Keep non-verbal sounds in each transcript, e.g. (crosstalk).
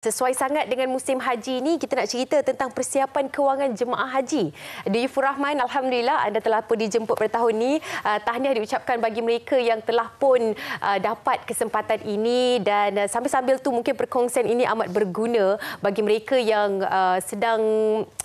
Sesuai sangat dengan musim haji ini, kita nak cerita tentang persiapan kewangan jemaah haji. Diyufur Rahman, Alhamdulillah anda telah pun dijemput pada tahun ini. Ah, tahniah diucapkan bagi mereka yang telah pun ah, dapat kesempatan ini dan ah, sambil-sambil tu mungkin perkongsian ini amat berguna bagi mereka yang sedang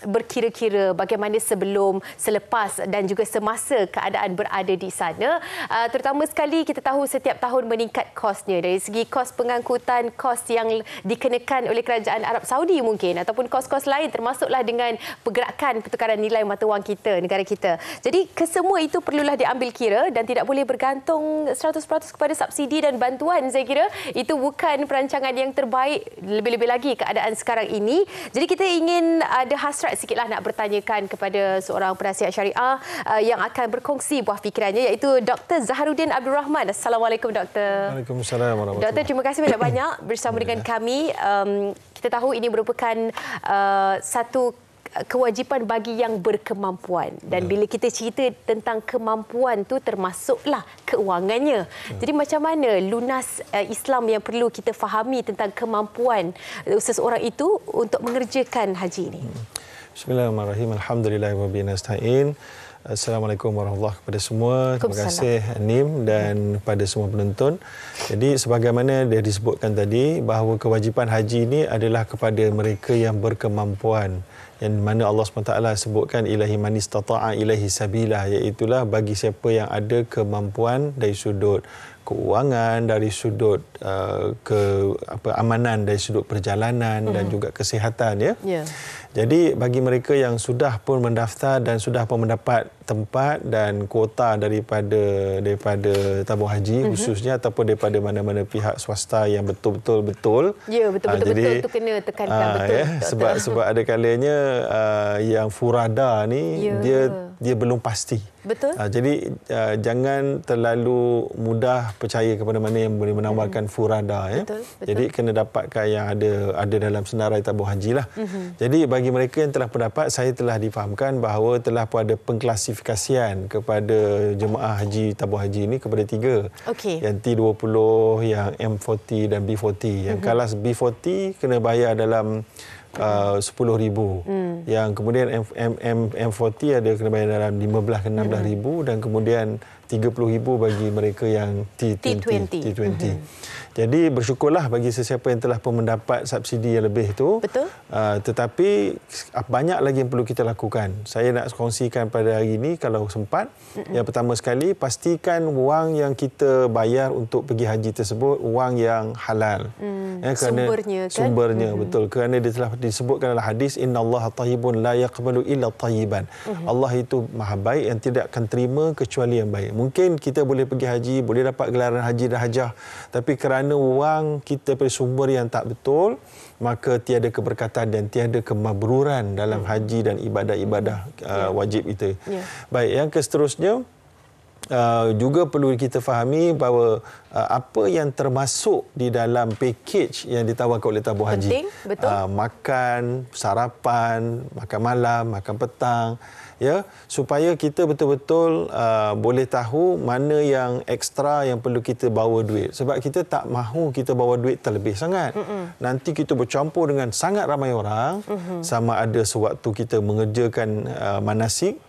berkira-kira bagaimana sebelum, selepas dan juga semasa keadaan berada di sana. Terutama sekali kita tahu setiap tahun meningkat kosnya. Dari segi kos pengangkutan, kos yang dikenakan dilakukan oleh kerajaan Arab Saudi mungkin ataupun kos-kos lain termasuklah dengan pergerakan pertukaran nilai mata wang kita negara kita. Jadi kesemua itu perlulah diambil kira dan tidak boleh bergantung 100% kepada subsidi dan bantuan saya kira itu bukan perancangan yang terbaik lebih-lebih lagi keadaan sekarang ini. Jadi kita ingin ada hasrat sikitlah nak bertanyakan kepada seorang penasihat syariah eh, yang akan berkongsi buah fikirannya iaitu Dr. Zaharuddin Abdul Rahman. Assalamualaikum Dr. Waalaikumsalam. Dr. terima kasih banyak-banyak bersama dengan kami. Um, kita tahu ini merupakan uh, satu uh, kewajipan bagi yang berkemampuan dan Betul. Ya. bila kita cerita tentang kemampuan tu termasuklah keuangannya. Betul. Ya. Jadi macam mana lunas uh, Islam yang perlu kita fahami tentang kemampuan uh, seseorang itu untuk mengerjakan haji ini. Hmm. Bismillahirrahmanirrahim. Alhamdulillah wa Assalamualaikum warahmatullahi kepada semua. Terima kasih Nim dan ya. kepada semua penonton. Jadi sebagaimana dia disebutkan tadi bahawa kewajipan haji ini adalah kepada mereka yang berkemampuan yang mana Allah SWT sebutkan ilahi manis tata'a ilahi sabila iaitulah bagi siapa yang ada kemampuan dari sudut keuangan dari sudut uh, ke apa amanan dari sudut perjalanan mm-hmm. dan mhm. juga kesihatan ya. Yeah. Jadi bagi mereka yang sudah pun mendaftar dan sudah pun mendapat tempat dan kuota daripada daripada tabung haji mm-hmm. khususnya ataupun daripada mana-mana pihak swasta yang betul-betul ya, ah, ah, betul. Ya yeah, betul-betul uh, betul itu kena tekankan uh, betul. Yeah, sebab sebab ada kalanya uh, yang furada ni yeah. dia dia belum pasti. Betul. Uh, jadi uh, jangan terlalu mudah percaya kepada mana yang boleh menawarkan hmm furada ya. Betul. Betul. Jadi kena dapatkan yang ada ada dalam senarai tabung haji lah. hmm Jadi bagi mereka yang telah pendapat saya telah difahamkan bahawa telah pun ada pengklasifikasian kepada jemaah haji tabung haji ini kepada tiga. Okay. Yang T20, yang M40 dan B40. Yang hmm kelas B40 kena bayar dalam uh, 10,000 hmm. yang kemudian M, M, M40 ada kena bayar dalam 15 ke 16,000 hmm. dan kemudian 30,000 bagi mereka yang T20. T20. T20. Hmm. Jadi bersyukurlah bagi sesiapa yang telah pun mendapat subsidi yang lebih itu. Betul. Uh, tetapi banyak lagi yang perlu kita lakukan. Saya nak kongsikan pada hari ini kalau sempat. Mm-mm. Yang pertama sekali pastikan wang yang kita bayar untuk pergi haji tersebut wang yang halal. Mm. Ya, kerana, sumbernya kan? Sumbernya mm-hmm. betul. Kerana dia telah disebutkan dalam hadis innallaha tayyibun la yaqbalu illa tayyiban. Mm-hmm. Allah itu maha baik yang tidak akan terima kecuali yang baik. Mungkin kita boleh pergi haji, boleh dapat gelaran haji dan hajah tapi kerana kerana wang kita dari sumber yang tak betul, maka tiada keberkatan dan tiada kemabruran dalam hmm. haji dan ibadah-ibadah hmm. uh, ya. wajib itu. Yeah. Baik, yang seterusnya, uh, juga perlu kita fahami bahawa uh, apa yang termasuk di dalam package yang ditawarkan oleh tabung haji. Penting, Uh, makan, sarapan, makan malam, makan petang ya supaya kita betul-betul uh, boleh tahu mana yang ekstra yang perlu kita bawa duit sebab kita tak mahu kita bawa duit terlebih sangat mm -hmm. nanti kita bercampur dengan sangat ramai orang mm -hmm. sama ada sewaktu kita mengerjakan uh, manasik mm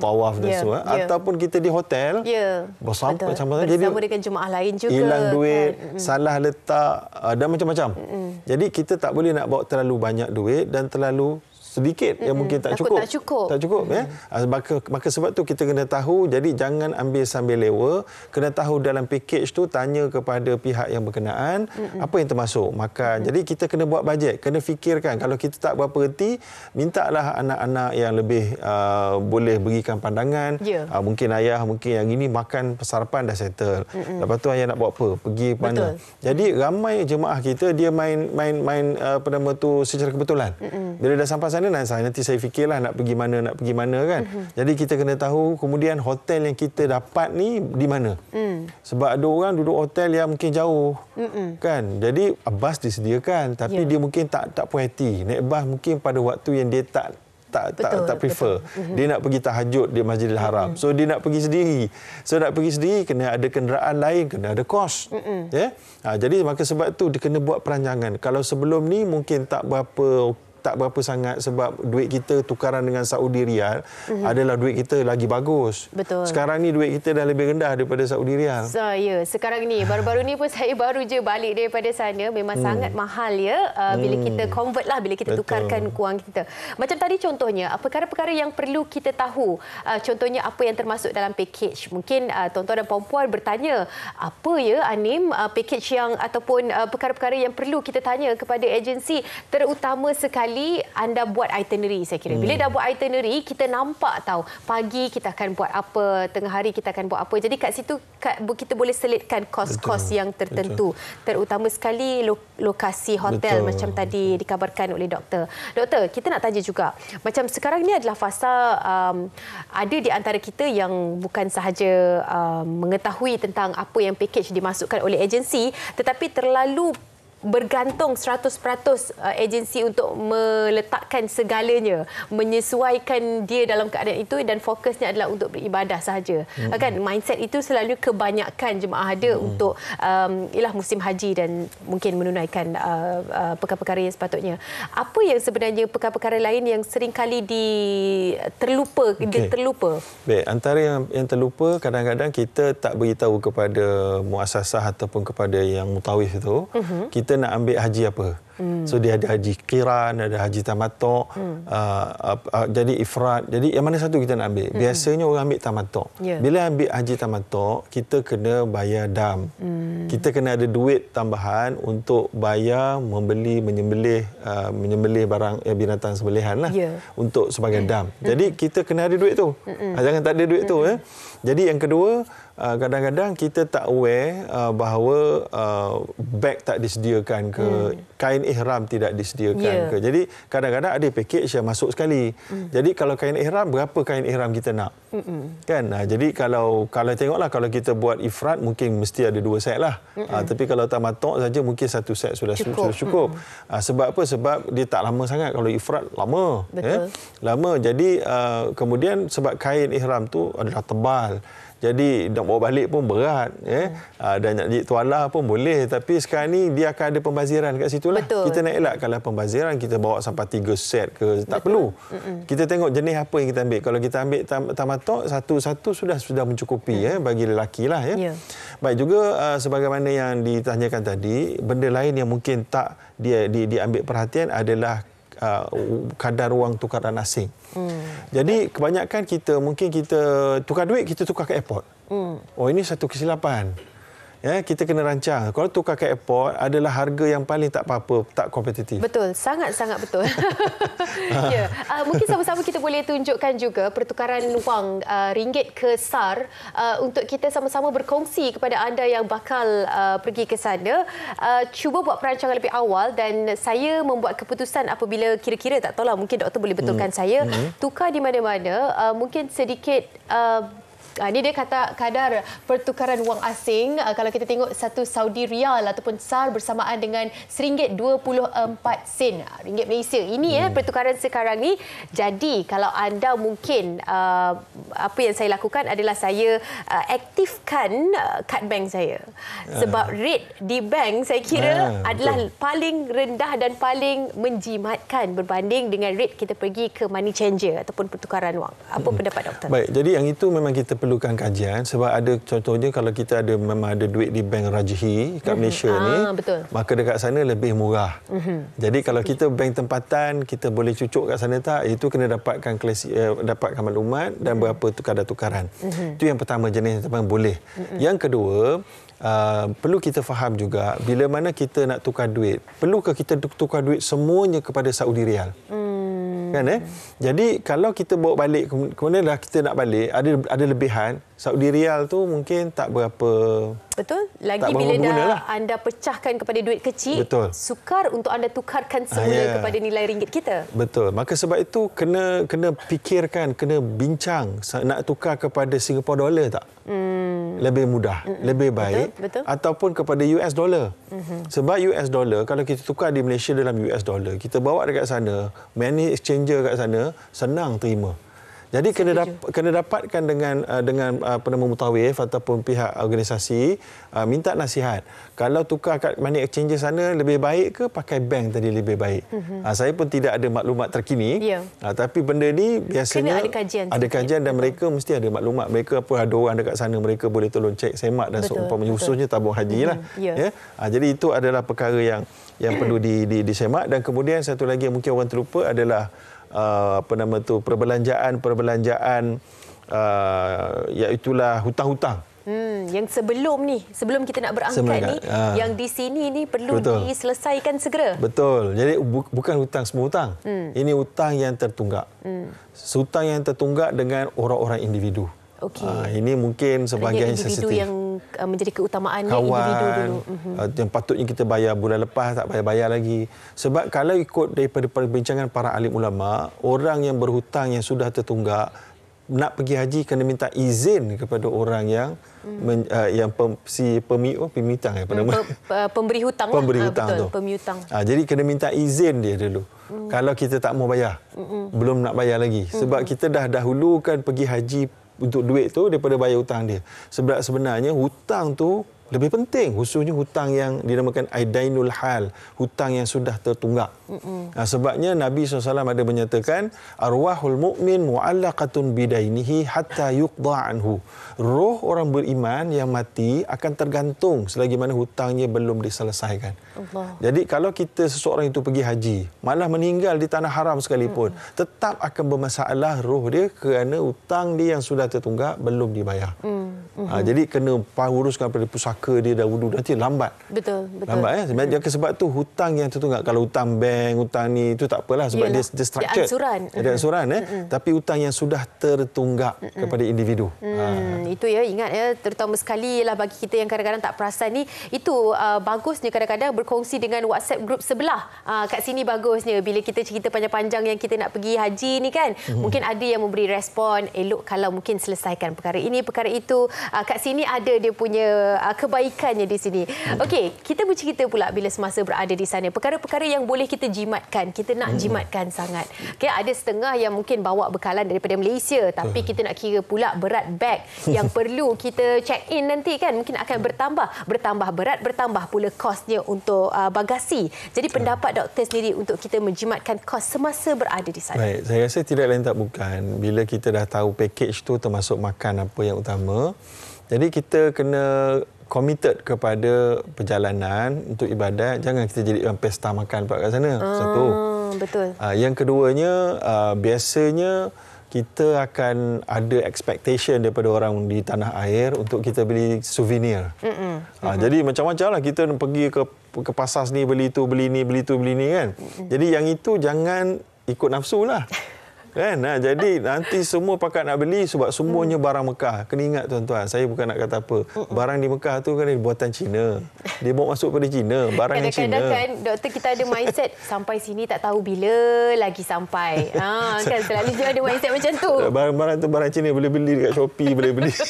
tawaf dan yeah. semua yeah. ataupun kita di hotel yeah. bersama, bersama, bersama jadi dengan jemaah lain juga hilang kan? duit mm -hmm. salah letak uh, dan macam-macam mm -hmm. jadi kita tak boleh nak bawa terlalu banyak duit dan terlalu sedikit yang mungkin tak cukup. tak cukup. Tak cukup ya. Ah, maka, maka sebab tu kita kena tahu jadi jangan ambil sambil lewa, kena tahu dalam package tu tanya kepada pihak yang berkenaan Mm-mm. apa yang termasuk makan. Mm-mm. Jadi kita kena buat bajet, kena fikirkan kalau kita tak berapa reti, mintalah anak-anak yang lebih uh, boleh berikan pandangan. Yeah. Ya. Uh, mungkin ayah, mungkin yang ini makan sarapan dah settle. Mm-mm. Lepas tu ayah nak buat apa? Pergi mana? Betul. Jadi ramai jemaah kita dia main main main uh, apa nama tu secara kebetulan. Mm-mm. Bila dah sampai sana lah saya. Nanti saya fikirlah nak pergi mana, nak pergi mana kan. Mm -hmm. Jadi kita kena tahu kemudian hotel yang kita dapat ni di mana. Mm. Sebab ada orang duduk hotel yang mungkin jauh. Mm -mm. kan. Jadi bus disediakan tapi yeah. dia mungkin tak tak puas hati. Naik bus mungkin pada waktu yang dia tak tak betul, tak tak prefer. Betul. Mhm. Dia nak pergi tahajud di Masjidil Haram. Mm -hmm. So dia nak pergi sendiri. So nak pergi sendiri kena ada kenderaan lain, kena ada kos. Mm -hmm. Ya. Yeah? Ha, jadi maka sebab tu dia kena buat perancangan. Kalau sebelum ni mungkin tak berapa tak berapa sangat sebab duit kita tukaran dengan Saudi riyal mm -hmm. adalah duit kita lagi bagus. Betul. Sekarang ni duit kita dah lebih rendah daripada Saudi riyal. So, ya, sekarang ni baru-baru ni pun (laughs) saya baru je balik daripada sana memang hmm. sangat mahal ya uh, bila hmm. kita convert lah bila kita Betul. tukarkan kuang kita. Macam tadi contohnya perkara-perkara yang perlu kita tahu uh, contohnya apa yang termasuk dalam package mungkin uh, tuan-tuan dan puan-puan bertanya apa ya Anim uh, package yang ataupun uh, perkara-perkara uh, yang perlu kita tanya kepada agensi terutama sekali sekali anda buat itinerary saya kira. Bila hmm. dah buat itinerary, kita nampak tahu pagi kita akan buat apa, tengah hari kita akan buat apa. Jadi kat situ kat, kita boleh selitkan kos-kos yang tertentu. Betul. Terutama sekali lo, lokasi hotel Betul. macam tadi dikabarkan oleh doktor. Doktor, kita nak tanya juga. Macam sekarang ni adalah fasa um, ada di antara kita yang bukan sahaja um, mengetahui tentang apa yang package dimasukkan oleh agensi tetapi terlalu bergantung 100% uh, agensi untuk meletakkan segalanya menyesuaikan dia dalam keadaan itu dan fokusnya adalah untuk beribadah sahaja hmm kan mindset itu selalu kebanyakan jemaah ada hmm untuk um, ialah musim haji dan mungkin menunaikan uh, uh, perkara-perkara yang sepatutnya apa yang sebenarnya perkara-perkara lain yang seringkali di terlupa okay. terlupa baik antara yang yang terlupa kadang-kadang kita tak beritahu kepada muasasah ataupun kepada yang mutawif itu mm-hmm. kita kita nak ambil haji apa. Hmm. So dia ada haji kiran, ada haji tamatok, hmm. uh, uh, uh, jadi ifrat. Jadi yang mana satu kita nak ambil? Hmm. Biasanya orang ambil tamatok. Yeah. Bila ambil haji tamatok, kita kena bayar dam. Hmm. Kita kena ada duit tambahan untuk bayar, membeli, menyembelih, uh, menyembelih barang eh, lah. ya, binatang sembelihan lah. Yeah. Untuk sebagai dam. Hmm. Jadi kita kena ada duit tu. Hmm. Ah, jangan tak ada duit hmm. tu. Eh. Jadi yang kedua, Ah, kadang-kadang kita tak aware uh, bahawa uh, beg tak disediakan ke hmm. kain ihram tidak disediakan yeah. ke. Jadi kadang-kadang ada package yang masuk sekali. Hmm. Jadi kalau kain ihram berapa kain ihram kita nak? Hmm. Kan? Uh, jadi kalau kalau tengoklah kalau kita buat ifrat mungkin mesti ada dua set lah. Hmm. Uh, tapi kalau tamatuk saja mungkin satu set sudah cukup. Sudah cukup. Hmm. Uh, sebab apa? Sebab dia tak lama sangat kalau ifrat lama. Eh? Lama. Jadi uh, kemudian sebab kain ihram tu adalah tebal. Jadi nak bawa balik pun berat. Eh? Hmm. Uh, dan nak jadi tuala pun boleh. Tapi sekarang ni dia akan ada pembaziran kat situ lah. Kita nak elak kalau pembaziran. Kita bawa sampai tiga set ke. Tak Betul. perlu. Mm-mm. Kita tengok jenis apa yang kita ambil. Kalau kita ambil tam- tamatok, satu-satu sudah sudah mencukupi hmm. eh, bagi lelaki lah. Ya? Yeah. Baik juga uh, sebagaimana yang ditanyakan tadi, benda lain yang mungkin tak dia diambil di perhatian adalah uh, kadar wang tukaran asing. Hmm. Jadi kebanyakan kita mungkin kita tukar duit kita tukar ke airport. Hmm. Oh ini satu kesilapan ya kita kena rancang kalau tukar ke airport adalah harga yang paling tak apa-apa tak kompetitif betul sangat-sangat betul (laughs) ya uh, mungkin sama-sama kita boleh tunjukkan juga pertukaran wang uh, ringgit ke sar uh, untuk kita sama-sama berkongsi kepada anda yang bakal uh, pergi ke sana uh, cuba buat perancangan lebih awal dan saya membuat keputusan apabila kira-kira tak tahu lah mungkin doktor boleh betulkan hmm. saya hmm. tukar di mana-mana uh, mungkin sedikit uh, Ah, ini dia kata kadar pertukaran wang asing ah, kalau kita tengok satu Saudi rial ataupun SAR bersamaan dengan seringgit 24 sen ah, ringgit Malaysia. Ini ya hmm. pertukaran sekarang ni. Jadi kalau anda mungkin apa yang saya lakukan adalah saya aktifkan kad bank saya. Sebab rate di bank saya kira hmm. adalah paling rendah dan paling menjimatkan berbanding dengan rate kita pergi ke money changer ataupun pertukaran wang. Apa hmm. pendapat doktor? Baik, jadi yang itu memang kita perlukan kajian sebab ada contohnya kalau kita ada memang ada duit di bank rajhi kat mhm. Malaysia mm -hmm. ni betul. maka dekat sana lebih murah. Mm -hmm. Jadi Sisi. kalau kita bank tempatan kita boleh cucuk kat sana tak itu kena dapatkan klasi, eh, dapatkan maklumat dan mhm. berapa kadar tukaran. Mm -hmm. Itu yang pertama jenis yang boleh. Mm -hmm. Yang kedua Uh, perlu kita faham juga bila mana kita nak tukar duit perlu ke kita tukar duit semuanya kepada Saudi Rial mm hmm. kan eh jadi kalau kita bawa balik kemudian dah kita nak balik ada ada lebihan Saudi rial tu mungkin tak berapa betul lagi tak bila dah lah. anda pecahkan kepada duit kecil betul. sukar untuk anda tukarkan semula ah, yeah. kepada nilai ringgit kita betul maka sebab itu kena kena fikirkan kena bincang nak tukar kepada Singapore dollar tak hmm lebih mudah, mm -hmm. lebih baik betul, betul. ataupun kepada US dollar. Mm -hmm. Sebab US dollar kalau kita tukar di Malaysia dalam US dollar, kita bawa dekat sana, many exchanger dekat sana senang terima. Mm jadi Setuju. kena dap, kena dapatkan dengan uh, dengan uh, penemu mutawif ataupun pihak organisasi uh, minta nasihat. Kalau tukar kat money exchanger sana lebih baik ke pakai bank tadi lebih baik. Mhm. uh Saya pun tidak ada maklumat terkini. Ya. Tapi benda ni biasanya kena ada kajian. Ada kajian sebenarnya. dan mereka Betul. mesti ada maklumat. Mereka apa ada orang dekat sana mereka boleh tolong cek semak dan seumpama khususnya tabung haji lah. Uh-huh. Ya. ya. Jadi itu adalah perkara yang yang perlu di, di, disemak dan kemudian satu lagi yang mungkin orang terlupa adalah Uh, apa nama tu perbelanjaan-perbelanjaan uh, iaitu ya hutang-hutang. Hmm, yang sebelum ni, sebelum kita nak berangkat Semangat. ni, ha. yang di sini ni perlu Betul. diselesaikan segera. Betul. Jadi bu- bukan hutang semua hutang. Hmm. Ini hutang yang tertunggak. Hmm. Hutang yang tertunggak dengan orang-orang individu. Hmm. Okay. Uh, ah, ini mungkin sebahagian yang sensitif. Individu yang uh, menjadi keutamaan ya, Kawan, individu dulu. Mhm. Uh, yang patutnya kita bayar bulan lepas tak bayar-bayar lagi. Sebab kalau ikut daripada perbincangan para alim ulama, orang yang berhutang yang sudah tertunggak nak pergi haji kena minta izin kepada orang yang hmm. men, uh, yang pem, si pemi oh, pemihutang ya pada hmm, pemberi hutang lah. ah, pemberi hutang uh, ah, betul, tu pemihutang uh, jadi kena minta izin dia dulu hmm. kalau kita tak mau bayar hmm. belum nak bayar lagi sebab hmm. kita dah dahulukan pergi haji untuk duit tu daripada bayar hutang dia. Sebab sebenarnya hutang tu lebih penting khususnya hutang yang dinamakan aidainul hal hutang yang sudah tertunggak nah, sebabnya Nabi SAW ada menyatakan arwahul mukmin muallaqatun bidainihi hatta yuqda anhu roh orang beriman yang mati akan tergantung selagi mana hutangnya belum diselesaikan Allah. jadi kalau kita seseorang itu pergi haji malah meninggal di tanah haram sekalipun Mm-mm. tetap akan bermasalah roh dia kerana hutang dia yang sudah tertunggak belum dibayar nah, mm, ha, jadi kena uruskan pada pusat ke dia dah wudu nanti lambat. Betul, betul. Lambat eh? sebab hmm. dia sebab tu hutang yang tertunggak kalau hutang bank, hutang ni itu tak apalah sebab Yalah. dia dia structured. Dia ansuran. Ada ansuran eh. mm Tapi hutang yang sudah tertunggak mm kepada individu. Mm, ha. itu ya ingat ya terutama sekali lah bagi kita yang kadang-kadang tak perasan ni itu uh, bagusnya kadang-kadang berkongsi dengan WhatsApp group sebelah. Uh, kat sini bagusnya bila kita cerita panjang-panjang yang kita nak pergi haji ni kan. hmm Mungkin ada yang memberi respon elok kalau mungkin selesaikan perkara ini perkara itu. Uh, kat sini ada dia punya uh, ah, ke kebaikannya di sini. Hmm. Okey, kita bercerita pula bila semasa berada di sana. Perkara-perkara yang boleh kita jimatkan, kita nak hmm. jimatkan sangat. Okey, ada setengah yang mungkin bawa bekalan daripada Malaysia, tapi hmm. kita nak kira pula berat beg yang (laughs) perlu kita check in nanti kan mungkin akan bertambah, bertambah berat, bertambah pula kosnya untuk uh, bagasi. Jadi pendapat doktor sendiri untuk kita menjimatkan kos semasa berada di sana. Baik, saya rasa tidak lain tak bukan bila kita dah tahu package tu termasuk makan apa yang utama. Jadi kita kena committed kepada perjalanan untuk ibadat jangan kita jadi um, pesta makan dekat sana hmm, satu betul uh, yang keduanya uh, biasanya kita akan ada expectation daripada orang di tanah air untuk kita beli souvenir. Mm-mm. Mm-mm. Ha, jadi macam-macam lah kita pergi ke ke pasar ni beli tu beli ni beli tu beli ni kan. Mm-mm. Jadi yang itu jangan ikut nafsu lah. (laughs) Kan? nah, ha, jadi nanti semua pakat nak beli sebab semuanya barang Mekah. Kena ingat tuan-tuan, saya bukan nak kata apa. Barang di Mekah tu kan buatan Cina. Dia bawa masuk pada Cina, barang yang Cina. Kadang-kadang kan, doktor kita ada mindset sampai sini tak tahu bila lagi sampai. Ha, kan selalu dia ada mindset macam tu. Barang-barang tu barang Cina boleh beli dekat Shopee, boleh beli. (laughs)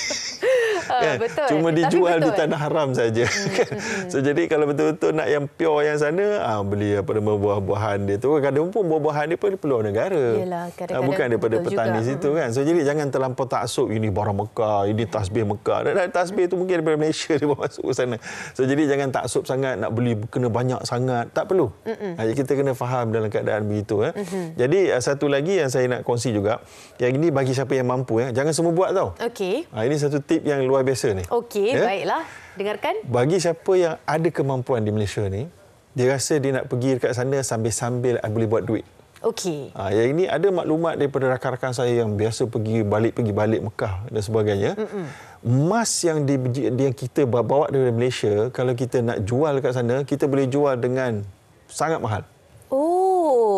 kan? betul. Cuma dijual betul. di tanah haram saja. Hmm. Kan? (laughs) So jadi kalau betul-betul nak yang pure yang sana, ah ha, beli apa nama buah-buahan dia tu. Kadang-kadang pun buah-buahan dia pun peluang negara. Yalah, ha, ah, bukan daripada petani juga. situ hmm. kan. So jadi jangan terlampau taksub ini barang Mekah, ini tasbih Mekah. Dan, dan tasbih itu mungkin daripada Malaysia (laughs) dia masuk ke sana. So jadi jangan tak taksub sangat nak beli kena banyak sangat, tak perlu. Ha, kita kena faham dalam keadaan begitu eh. Mm-hmm. Jadi satu lagi yang saya nak kongsi juga, yang ini bagi siapa yang mampu ya, eh. jangan semua buat tau. Okey. Ha, ini satu tip yang luar luar biasa ni. Okey, ya? baiklah. Dengarkan. Bagi siapa yang ada kemampuan di Malaysia ni, dia rasa dia nak pergi dekat sana sambil-sambil boleh buat duit. Okey. Ha, yang ini ada maklumat daripada rakan-rakan saya yang biasa pergi balik pergi balik Mekah dan sebagainya. Mm-mm. Emas yang di, yang kita bawa dari Malaysia, kalau kita nak jual dekat sana, kita boleh jual dengan sangat mahal. Oh.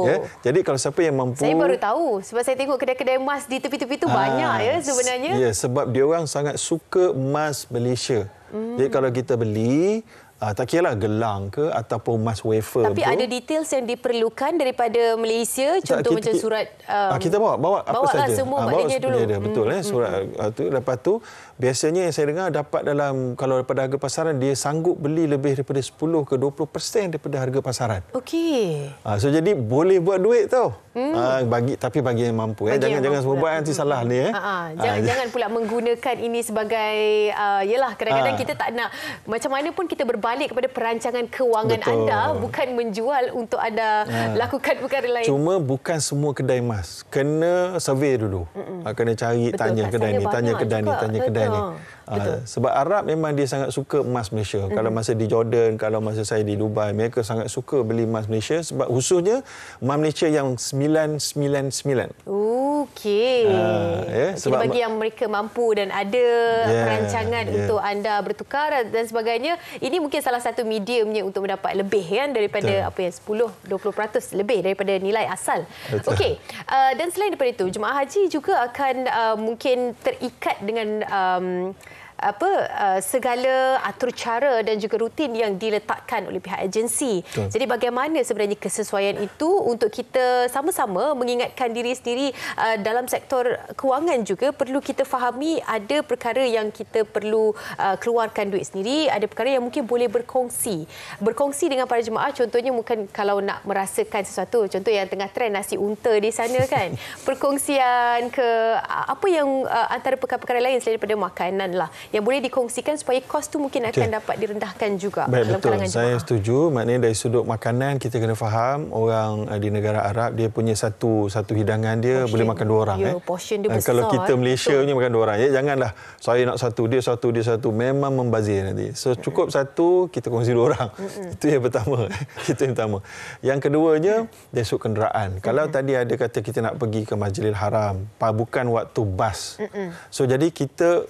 Ya. Jadi kalau siapa yang mampu Saya baru tahu sebab saya tengok kedai-kedai emas di tepi-tepi tu ha, banyak ya sebenarnya. Ya, sebab dia orang sangat suka emas Malaysia. Hmm. Jadi kalau kita beli, Uh, tak kira lah gelang ke ataupun mas wafer. Tapi tu. ada details yang diperlukan daripada Malaysia contoh kita, macam surat ah, um, kita bawa bawa apa lah saja. Semua ah, bawa semua maknanya dulu. Ada. Betul eh, hmm. eh surat hmm. hmm. tu lepas tu biasanya yang saya dengar dapat dalam kalau daripada harga pasaran dia sanggup beli lebih daripada 10 ke 20% daripada harga pasaran. Okey. Ha, so jadi boleh buat duit tau. Hmm. Uh, bagi tapi bagi yang mampu eh jangan jangan semua buat lah. nanti salah ni eh. Ah, ah. Jangan uh. jangan pula menggunakan ini sebagai uh, yalah kadang-kadang kita tak nak macam mana pun kita berbalik kepada perancangan kewangan Betul. anda bukan menjual untuk anda uh. lakukan perkara lain. Cuma bukan semua kedai emas. Kena survey dulu. Uh-huh. Kena cari Betul, tanya kedai ni, tanya kedai juga. ni, tanya kedai ni. Ha, sebab Arab memang dia sangat suka emas Malaysia. Mm-hmm. Kalau mhm. masa di Jordan, kalau masa saya di Dubai, mereka sangat suka beli emas Malaysia sebab khususnya emas Malaysia yang 999. Okey. Uh, ya, okay, bagi yang mereka mampu dan ada yeah, perancangan yeah. untuk anda bertukar dan sebagainya, ini mungkin salah satu mediumnya untuk mendapat lebih kan daripada Betul. apa yang 10 20% lebih daripada nilai asal. Okey. Uh, dan selain daripada itu, jemaah haji juga akan uh, mungkin terikat dengan um, apa eh, segala atur cara dan juga rutin yang diletakkan oleh pihak agensi. Betul. Jadi bagaimana sebenarnya kesesuaian itu untuk kita sama-sama mengingatkan diri sendiri eh, dalam sektor kewangan juga perlu kita fahami ada perkara yang kita perlu eh, keluarkan duit sendiri, ada perkara yang mungkin boleh berkongsi. Berkongsi dengan para jemaah contohnya mungkin kalau nak merasakan sesuatu, contoh yang tengah trend nasi unta di sana kan. (laughs) Perkongsian ke apa yang antara perkara-perkara lain selain daripada lah yang boleh dikongsikan supaya kos tu mungkin akan okay. dapat direndahkan juga Baik, dalam betul. kalangan jemaah. Saya setuju. Maknanya dari sudut makanan kita kena faham orang eh, di negara Arab dia punya satu satu hidangan dia portion, boleh makan dua orang. Ya, eh. dia eh, besar. kalau kita eh. Malaysia betul. punya makan dua orang. Ya, janganlah saya nak satu, dia satu, dia satu. Memang membazir nanti. So cukup mm. satu kita kongsi dua orang. Mm-mm. Itu yang pertama. (laughs) Itu yang pertama. Yang keduanya mm. dari sudut kenderaan. Mm-hmm. Kalau tadi ada kata kita nak pergi ke Majlis Haram, bukan waktu bas. Mm-mm. So jadi kita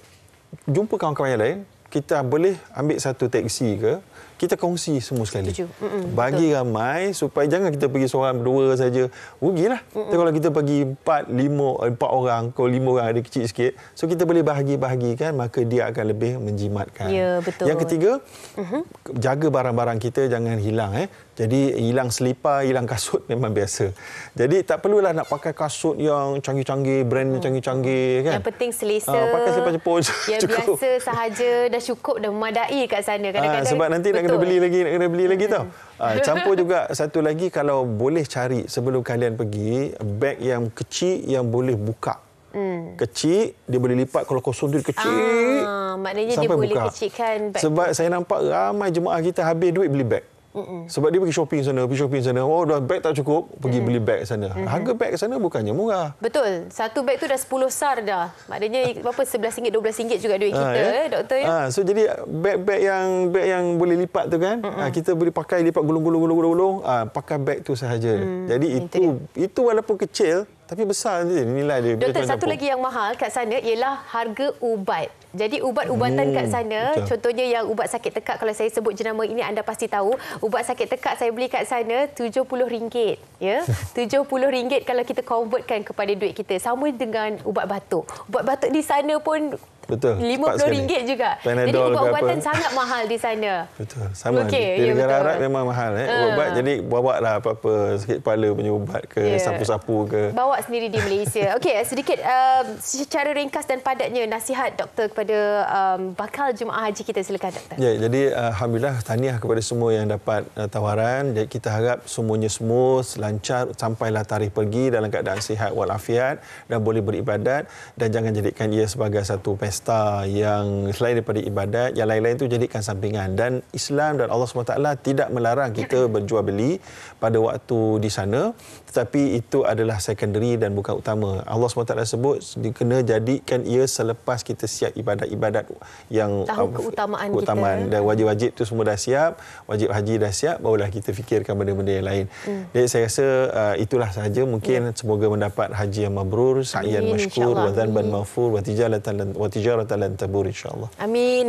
jumpa kawan-kawan yang lain, kita boleh ambil satu teksi ke, kita kongsi semua sekali. Setuju. Bagi Betul. ramai supaya jangan kita pergi seorang berdua saja. Rugilah. Tapi kalau kita pergi empat, lima, empat orang, kalau lima orang ada kecil sikit, so kita boleh bahagi-bahagikan maka dia akan lebih menjimatkan. Ya, betul. Yang ketiga, uh-huh. jaga barang-barang kita jangan hilang eh. Jadi hilang selipar, hilang kasut (laughs) memang biasa. Jadi tak perlulah nak pakai kasut yang canggih-canggih, brand yang mm. canggih-canggih kan. Yang penting selesa. Uh, pakai selipar Jepun. Yang (laughs) cukup. biasa sahaja dah cukup dah memadai kat sana ah, kadang-kadang. Uh, sebab nanti betul kena beli lagi nak kena beli lagi tau. Ha, (laughs) campur juga satu lagi kalau boleh cari sebelum kalian pergi beg yang kecil yang boleh buka. Hmm. Kecil dia boleh lipat kalau kosong dia kecil. Ah, maknanya dia buka. kecilkan beg. Sebab saya nampak ramai jemaah kita habis duit beli beg. Mm-mm. Sebab dia pergi shopping sana, pergi shopping sana. Oh, dah beg tak cukup, pergi mm. beli beg sana. Mm-hmm. Harga beg sana bukannya murah. Betul. Satu beg tu dah 10 sar dah. Maknanya berapa RM11, RM12 juga duit ha, kita, ya? eh, doktor. Ya? Ha, so jadi beg-beg yang beg yang boleh lipat tu kan, ha, kita boleh pakai lipat gulung-gulung-gulung-gulung, ha, pakai beg tu sahaja. Mm. Jadi itu itu walaupun kecil, tapi besar nilai dia. Doktor, satu lagi yang mahal kat sana ialah harga ubat. Jadi ubat-ubatan oh, kat hmm, sana, betul. contohnya yang ubat sakit tekak kalau saya sebut jenama ini anda pasti tahu, ubat sakit tekak saya beli kat sana RM70. Ya. (laughs) RM70 kalau kita convertkan kepada duit kita. Sama dengan ubat batuk. Ubat batuk di sana pun Betul. RM50 juga. Panadol jadi ubat-ubatan sangat mahal di sana. Betul. Sama. Okay. Di, di ya, negara Arab memang mahal. Eh? Uh. Ubat, jadi bawa lah apa-apa. Sakit kepala punya ubat ke, ya. sapu-sapu yeah. ke. Bawa sendiri di Malaysia. (laughs) Okey, sedikit um, secara ringkas dan padatnya nasihat doktor kepada um, bakal Jumaat Haji kita. Silakan doktor. Yeah, jadi eh, Alhamdulillah tahniah kepada semua yang dapat uh, tawaran. Jadi, kita harap semuanya smooth, lancar, sampailah tarikh pergi dalam keadaan sihat walafiat dan boleh beribadat dan jangan jadikan ia sebagai satu pesan pesta yang selain daripada ibadat, yang lain-lain itu jadikan sampingan. Dan Islam dan Allah SWT tidak melarang kita berjual beli pada waktu di sana. Tetapi itu adalah secondary dan bukan utama. Allah SWT sebut kena jadikan ia selepas kita siap ibadat-ibadat yang Tahu keutamaan, um, keutamaan kita. dan wajib-wajib itu semua dah siap, wajib haji dah siap, barulah kita fikirkan benda-benda yang lain. Hmm. Jadi saya rasa uh, itulah saja mungkin ya. semoga mendapat haji yang mabrur, sa'i yang masykur, wa dhanban mafur, wa tijalatan تجارة العنكبور إن شاء الله أمين